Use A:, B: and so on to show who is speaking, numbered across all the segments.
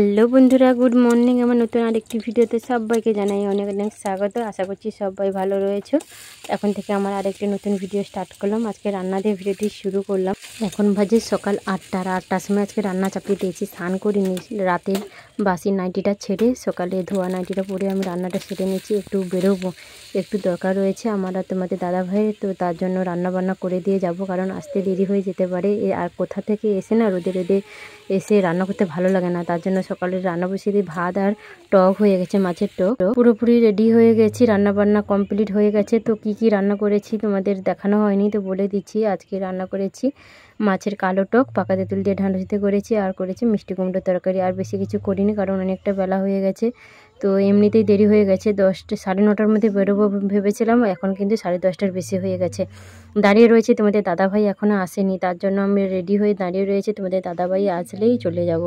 A: hello বন্ধুরা good morning আমার নতুন আরেকটি ভিডিওতে সবাইকে জানাই অনেক অনেক স্বাগত আশা করছি সবাই ভালো রয়েছে এখন থেকে আমার আরেকটি নতুন ভিডিও স্টার্ট করলাম আজকে রান্না দিয়ে ভিডিওটি শুরু করলাম এখন বাজে সকাল আটটা আর আটটার সময় আজকে রান্না চাপিয়ে দিয়েছি স্নান করে নিয়েছি রাতের বাসি নাইটিটা ছেড়ে সকালে ধোয়া নাইটিটা পরে আমি রান্নাটা সেরে নিয়েছি একটু বেরোবো একটু দরকার রয়েছে আমার আর তোমাদের দাদা ভাই তো তার জন্য রান্না বান্না করে দিয়ে যাব কারণ আসতে দেরি হয়ে যেতে পারে আর কোথা থেকে এসে না রোদে রোদে এসে রান্না করতে ভালো লাগে না তার জন্য সকালে রান্না বসিয়ে দিই ভাত আর টক হয়ে গেছে মাছের টক পুরোপুরি রেডি হয়ে গেছি রান্না বান্না কমপ্লিট হয়ে গেছে তো কি কি রান্না করেছি তোমাদের দেখানো হয়নি তো বলে দিচ্ছি আজকে রান্না করেছি মাছের কালো টক পাকা তেঁতুল দিয়ে ঢাঁড়সিতে করেছি আর করেছি মিষ্টি কুমড়োর তরকারি আর বেশি কিছু করিনি কারণ অনেকটা বেলা হয়ে গেছে তো এমনিতেই দেরি হয়ে গেছে দশটা সাড়ে নটার মধ্যে বেরোবো ভেবেছিলাম এখন কিন্তু সাড়ে দশটার বেশি হয়ে গেছে দাঁড়িয়ে রয়েছে তোমাদের দাদাভাই এখনও আসেনি তার জন্য আমি রেডি হয়ে দাঁড়িয়ে রয়েছে তোমাদের দাদাভাই আসলেই চলে যাব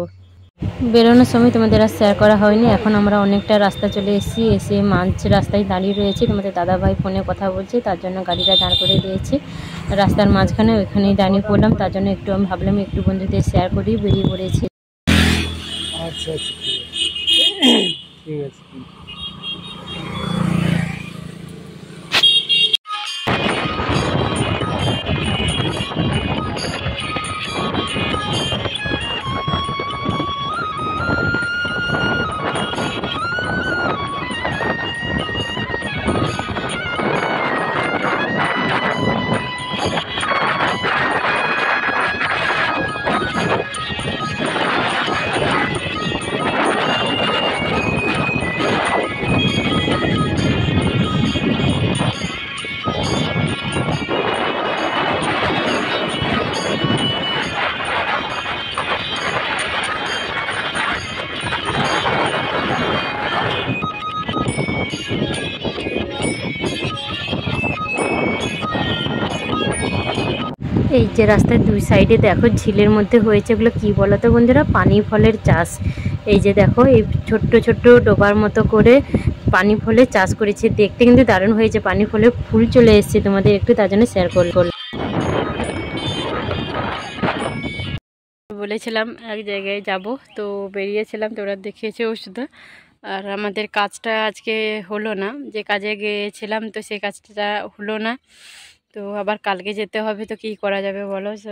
A: বেরোনোর সময় তোমাদের আর শেয়ার করা হয়নি এখন আমরা অনেকটা রাস্তা চলে এসেছি এসে মাঝ রাস্তায় দাঁড়িয়ে রয়েছি তোমাদের দাদাভাই ফোনে কথা বলছে তার জন্য গাড়িটা দাঁড় করে দিয়েছে রাস্তার মাঝখানে ওইখানেই দাঁড়িয়ে পড়লাম তার জন্য একটু আমি ভাবলাম একটু বন্ধুদের শেয়ার করি বেরিয়ে পড়েছি আচ্ছা আচ্ছা ঠিক আছে ঠিক আছে এই যে রাস্তার দুই সাইডে দেখো ঝিলের মধ্যে হয়েছে এগুলো কী বলো তো বন্ধুরা পানি ফলের চাষ এই যে দেখো এই ছোট্ট ছোট্ট ডোবার মতো করে পানি ফলের চাষ করেছে দেখতে কিন্তু দারুণ হয়েছে পানি ফলে ফুল চলে এসছে তোমাদের একটু তার জন্য শেয়ার করল বলেছিলাম এক জায়গায় যাব তো বেরিয়েছিলাম তোরা দেখিয়েছে ওষুধ আর আমাদের কাজটা আজকে হলো না যে কাজে গিয়েছিলাম তো সেই কাজটা হলো না তো আবার কালকে যেতে হবে তো কি করা যাবে বলো তো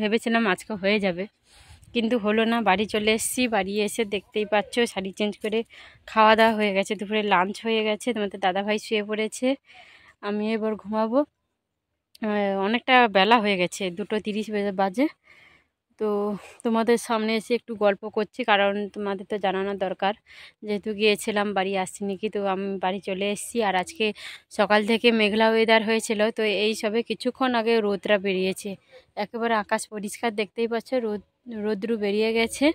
A: ভেবেছিলাম আজকে হয়ে যাবে কিন্তু হলো না বাড়ি চলে এসেছি বাড়ি এসে দেখতেই পাচ্ছ শাড়ি চেঞ্জ করে খাওয়া দাওয়া হয়ে গেছে দুপুরে লাঞ্চ হয়ে গেছে তোমাদের দাদাভাই শুয়ে পড়েছে আমি এবার ঘুমাবো অনেকটা বেলা হয়ে গেছে দুটো তিরিশ বাজে তো তোমাদের সামনে এসে একটু গল্প করছি কারণ তোমাদের তো জানানোর দরকার যেহেতু গিয়েছিলাম বাড়ি আসছি কি তো আমি বাড়ি চলে এসেছি আর আজকে সকাল থেকে মেঘলা ওয়েদার হয়েছিল তো এই সবে কিছুক্ষণ আগে রোদরা বেরিয়েছে একেবারে আকাশ পরিষ্কার দেখতেই পাচ্ছ রোদ রোদ্রু বেরিয়ে গেছে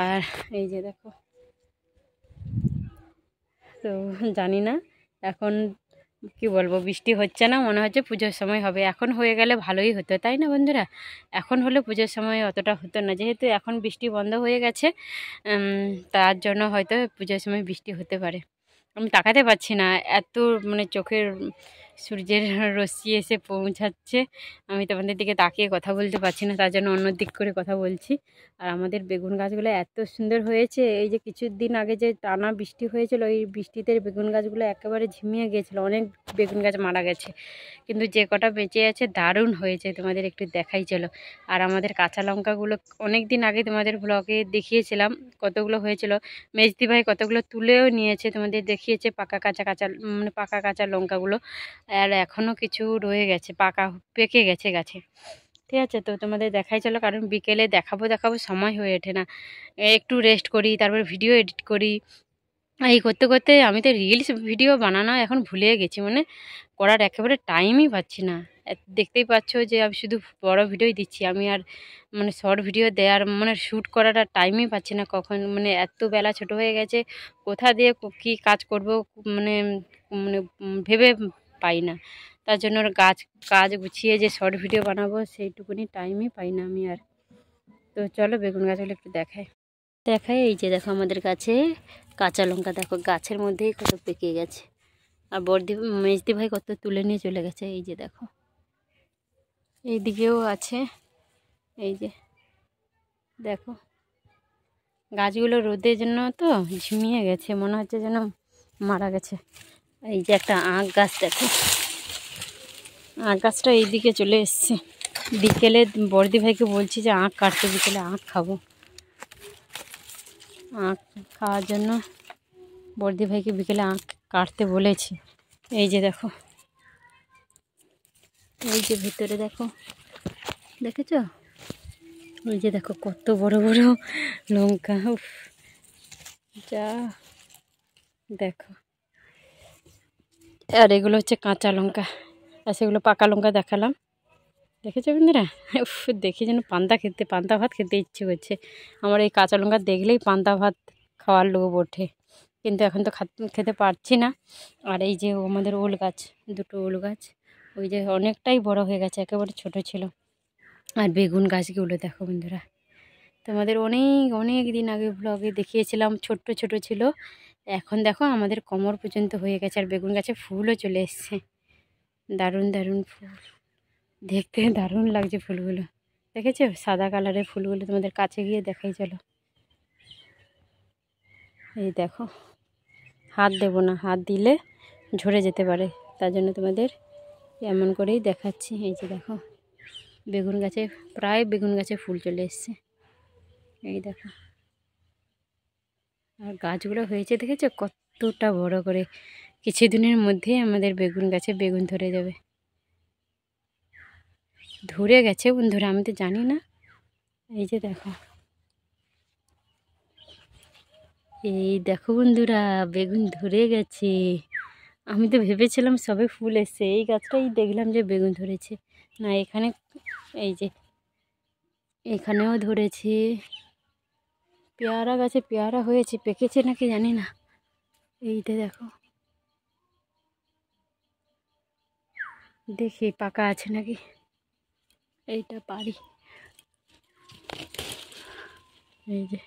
A: আর এই যে দেখো তো জানি না এখন কি বলবো বৃষ্টি হচ্ছে না মনে হচ্ছে পুজোর সময় হবে এখন হয়ে গেলে ভালোই হতো তাই না বন্ধুরা এখন হলে পুজোর সময় অতটা হতো না যেহেতু এখন বৃষ্টি বন্ধ হয়ে গেছে তার জন্য হয়তো পুজোর সময় বৃষ্টি হতে পারে আমি তাকাতে পারছি না এত মানে চোখের সূর্যের রশ্মি এসে পৌঁছাচ্ছে আমি তোমাদের দিকে তাকিয়ে কথা বলতে পারছি না তার জন্য অন্য দিক করে কথা বলছি আর আমাদের বেগুন গাছগুলো এত সুন্দর হয়েছে এই যে কিছুদিন আগে যে টানা বৃষ্টি হয়েছিল ওই বৃষ্টিতে বেগুন গাছগুলো একেবারে ঝিমিয়ে গিয়েছিলো অনেক বেগুন গাছ মারা গেছে কিন্তু যে কটা বেঁচে আছে দারুণ হয়েছে তোমাদের একটু দেখাই ছিল আর আমাদের কাঁচা লঙ্কাগুলো অনেক দিন আগে তোমাদের ব্লগে দেখিয়েছিলাম কতগুলো হয়েছিল মেজদি ভাই কতগুলো তুলেও নিয়েছে তোমাদের দেখিয়েছে পাকা কাঁচা কাঁচা মানে পাকা কাঁচা লঙ্কাগুলো আর এখনও কিছু রয়ে গেছে পাকা পেকে গেছে গাছে ঠিক আছে তো তোমাদের দেখাই চলো কারণ বিকেলে দেখাবো দেখাবো সময় হয়ে ওঠে না একটু রেস্ট করি তারপর ভিডিও এডিট করি এই করতে করতে আমি তো রিলস ভিডিও বানানো এখন ভুলে গেছি মানে করার একেবারে টাইমই পাচ্ছি না দেখতেই পাচ্ছ যে আমি শুধু বড় ভিডিওই দিচ্ছি আমি আর মানে শর্ট ভিডিও দেওয়ার মানে শ্যুট করাটা টাইমই পাচ্ছি না কখন মানে এত বেলা ছোট হয়ে গেছে কোথা দিয়ে কি কাজ করব মানে মানে ভেবে পাই না তার জন্য গাছ কাজ গুছিয়ে যে শর্ট ভিডিও বানাবো সেইটুকুনি টাইমই পাই না আমি আর তো চলো বেগুন গাছগুলো একটু দেখাই দেখাই এই যে দেখো আমাদের কাছে কাঁচা লঙ্কা দেখো গাছের মধ্যেই কত পেকে গেছে আর বর্দি মেজদি ভাই কত তুলে নিয়ে চলে গেছে এই যে দেখো এইদিকেও আছে এই যে দেখো গাছগুলো রোদের জন্য তো ঝিমিয়ে গেছে মনে হচ্ছে যেন মারা গেছে এই যে একটা আঁক গাছ দেখো আঁক গাছটা এইদিকে চলে এসছে বিকেলে বর্দি ভাইকে বলছি যে আঁক কাটতে বিকেলে আঁক খাবো আঁক খাওয়ার জন্য বর্দি ভাইকে বিকেলে আঁক কাটতে বলেছি এই যে দেখো এই যে ভিতরে দেখো দেখেছ ওই যে দেখো কত বড় বড় লঙ্কা যা দেখো আর এগুলো হচ্ছে কাঁচা লঙ্কা আর সেগুলো পাকা লঙ্কা দেখালাম দেখেছো বন্ধুরা দেখি যেন পান্তা খেতে পান্তা ভাত খেতে ইচ্ছে করছে আমার এই কাঁচা লঙ্কা দেখলেই পান্তা ভাত খাওয়ার লোভ ওঠে কিন্তু এখন তো খেতে পারছি না আর এই যে আমাদের ওল গাছ দুটো ওল গাছ ওই যে অনেকটাই বড় হয়ে গেছে একেবারে ছোট ছিল আর বেগুন গাছগুলো দেখো বন্ধুরা তোমাদের অনেক অনেক দিন আগে ব্লগে দেখিয়েছিলাম ছোট্ট ছোট ছিল এখন দেখো আমাদের কোমর পর্যন্ত হয়ে গেছে আর বেগুন গাছে ফুলও চলে এসছে দারুণ দারুণ ফুল দেখতে দারুণ লাগছে ফুলগুলো দেখেছো সাদা কালারের ফুলগুলো তোমাদের কাছে গিয়ে দেখাই চলো এই দেখো হাত দেব না হাত দিলে ঝরে যেতে পারে তার জন্য তোমাদের এমন করেই দেখাচ্ছি এই যে দেখো বেগুন গাছে প্রায় বেগুন গাছে ফুল চলে এসছে এই দেখো আর গাছগুলো হয়েছে দেখেছো কতটা বড় করে কিছুদিনের মধ্যেই আমাদের বেগুন গাছে বেগুন ধরে যাবে ধরে গেছে বন্ধুরা আমি তো জানি না এই যে দেখো এই দেখো বন্ধুরা বেগুন ধরে গেছে আমি তো ভেবেছিলাম সবে ফুল এসছে এই গাছটাই দেখলাম যে বেগুন ধরেছে না এখানে এই যে এখানেও ধরেছে পেয়ারা গাছে পেয়ারা হয়েছে পেকেছে নাকি জানি না এইটা দেখো দেখি পাকা আছে নাকি এইটা পারি এই যে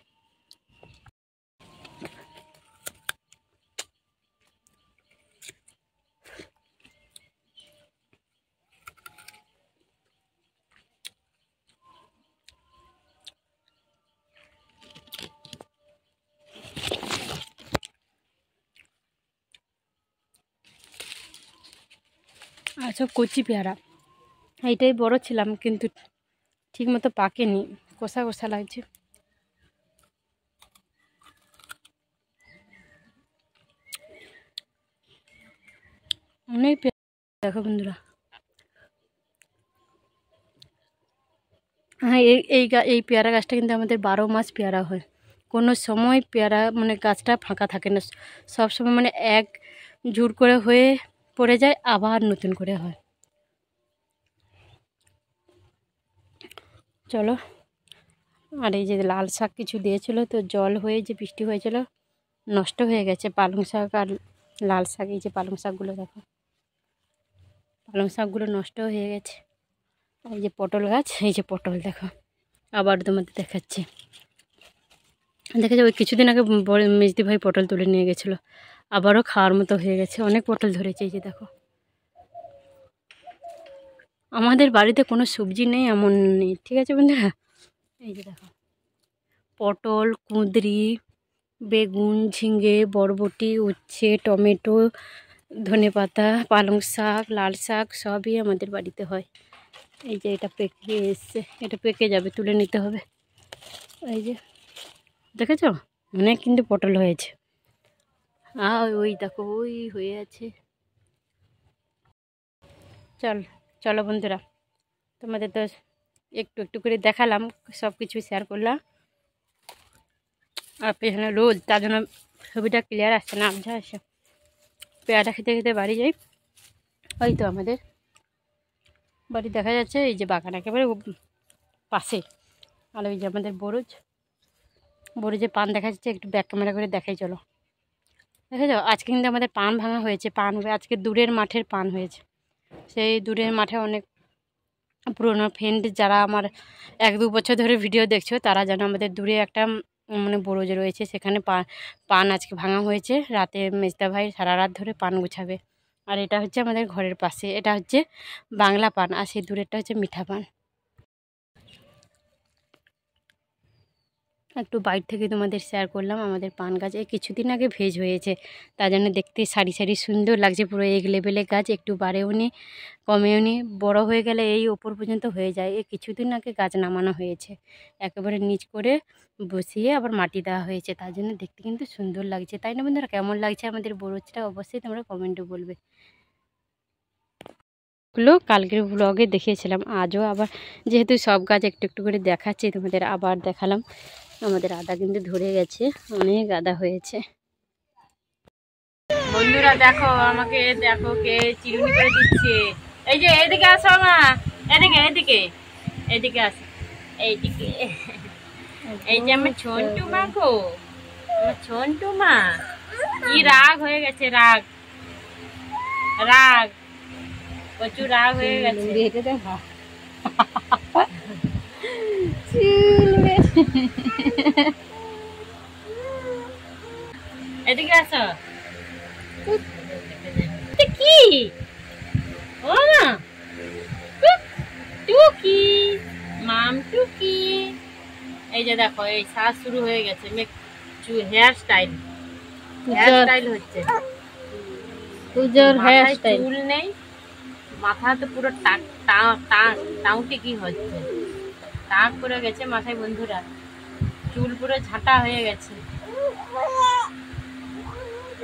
A: সব কচি পেয়ারা এইটাই বড় ছিলাম কিন্তু ঠিকমতো পাকেনি কষা কষা লাগছে অনেক দেখো বন্ধুরা হ্যাঁ এই এই এই পেয়ারা গাছটা কিন্তু আমাদের বারো মাস পেয়ারা হয় কোনো সময় পেয়ারা মানে গাছটা ফাঁকা থাকে না সব সময় মানে এক জোর করে হয়ে পড়ে যায় আবার নতুন করে হয় চলো আর এই যে লাল শাক কিছু দিয়েছিল তো জল হয়ে যে বৃষ্টি হয়েছিল নষ্ট হয়ে গেছে পালং শাক আর লাল শাক এই যে পালং শাকগুলো দেখো পালং শাকগুলো নষ্ট হয়ে গেছে এই যে পটল গাছ এই যে পটল দেখো আবার তোমাদের দেখাচ্ছি দেখা ওই কিছুদিন আগে মেজদি ভাই পটল তুলে নিয়ে গেছিলো আবারও খাওয়ার মতো হয়ে গেছে অনেক পটল ধরেছে এই যে দেখো আমাদের বাড়িতে কোনো সবজি নেই এমন নেই ঠিক আছে বন্ধুরা এই যে দেখো পটল কুঁদরি বেগুন ঝিঙে বরবটি উচ্ছে টমেটো ধনে পাতা পালং শাক লাল শাক সবই আমাদের বাড়িতে হয় এই যে এটা পেকে এসছে এটা পেকে যাবে তুলে নিতে হবে এই যে দেখেছ অনেক কিন্তু পটল হয়েছে ওই দেখো ওই হয়ে আছে চল চলো বন্ধুরা তোমাদের তো একটু একটু করে দেখালাম সব কিছু শেয়ার করলাম আর পেছনে রোদ তার জন্য ছবিটা ক্লিয়ার আসছে না আবঝা আসে পেয়ারা খেতে খেতে বাড়ি যাই ওই তো আমাদের বাড়ি দেখা যাচ্ছে এই যে বাগান একেবারে পাশে আর ওই যে আমাদের বরুজ বরুজে পান দেখা যাচ্ছে একটু ব্যাক ক্যামেরা করে দেখাই চলো দেখেছো আজকে কিন্তু আমাদের পান ভাঙা হয়েছে পান আজকে দূরের মাঠের পান হয়েছে সেই দূরের মাঠে অনেক পুরনো ফ্রেন্ড যারা আমার এক দু বছর ধরে ভিডিও দেখছো তারা যেন আমাদের দূরে একটা মানে বড়ো যে রয়েছে সেখানে পান আজকে ভাঙা হয়েছে রাতে মেজদা ভাই সারা রাত ধরে পান গুছাবে আর এটা হচ্ছে আমাদের ঘরের পাশে এটা হচ্ছে বাংলা পান আর সেই দূরেরটা হচ্ছে মিঠা পান একটু বাইর থেকে তোমাদের শেয়ার করলাম আমাদের পান গাছ এই কিছুদিন আগে ভেজ হয়েছে তার জন্য দেখতে সারি সারি সুন্দর লাগছে পুরো এক লেভেলের গাছ একটু বাড়েও নি কমেও নি বড়ো হয়ে গেলে এই ওপর পর্যন্ত হয়ে যায় এই কিছুদিন আগে গাছ নামানো হয়েছে একেবারে নিচ করে বসিয়ে আবার মাটি দেওয়া হয়েছে তার জন্য দেখতে কিন্তু সুন্দর লাগছে তাই না বন্ধুরা কেমন লাগছে আমাদের বরচটা অবশ্যই তোমরা কমেন্টে বলবে গুলো কালকের ব্লগে দেখিয়েছিলাম আজও আবার যেহেতু সব গাছ একটু একটু করে দেখাচ্ছি তোমাদের আবার দেখালাম আমাদের আদা কিন্তু ধরে গেছে অনেক আদা হয়েছে বন্ধুরা দেখো আমাকে দেখো কে চিরুনি করে দিচ্ছে এই যে এদিকে আসো না এদিকে এদিকে এদিকে আসো এইদিকে এই যে আমার ছন্টু মা গো আমার ছন্টু মা কি রাগ হয়ে গেছে রাগ রাগ প্রচুর রাগ হয়ে গেছে এই সাজ শুরু হয়ে গেছে হেয়ার স্টাইল
B: হেয়ার স্টাইল হচ্ছে
A: পূজার হেয়ার স্টাইল চুল নেই মাথা তো পুরো টাক টাক টাউটে কি হচ্ছে টাক পরে গেছে মাথায় বন্ধুরা চুল পুরো ঝাঁটা হয়ে গেছে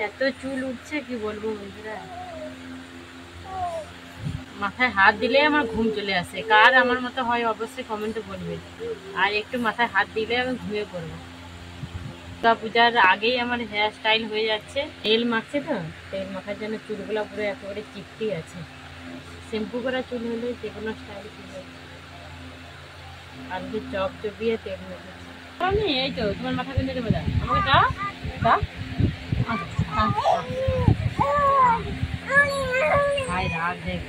A: এত চুল উঠছে কি বলবো বন্ধুরা মাথায় হাত দিলে আমার ঘুম চলে আসে কার আমার মতো হয় অবশ্যই কমেন্টে বলবেন আর একটু মাথায় হাত দিলে আমি ঘুমিয়ে পড়বো দুর্গা পূজার আগেই আমার হেয়ার স্টাইল হয়ে যাচ্ছে তেল মাখছে তো তেল মাখার জন্য চুলগুলো পুরো একেবারে চিপটি আছে শ্যাম্পু করা চুল হলে যে কোনো স্টাইল চুল আর যে চপ চপিয়ে তেল মেখেছে এই তো তোমার মাথা কেন দেবে দা আমাকে আচ্ছা, রাগ দেখ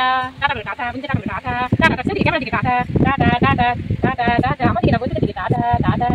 A: டாடா டாடா டாடா டாடா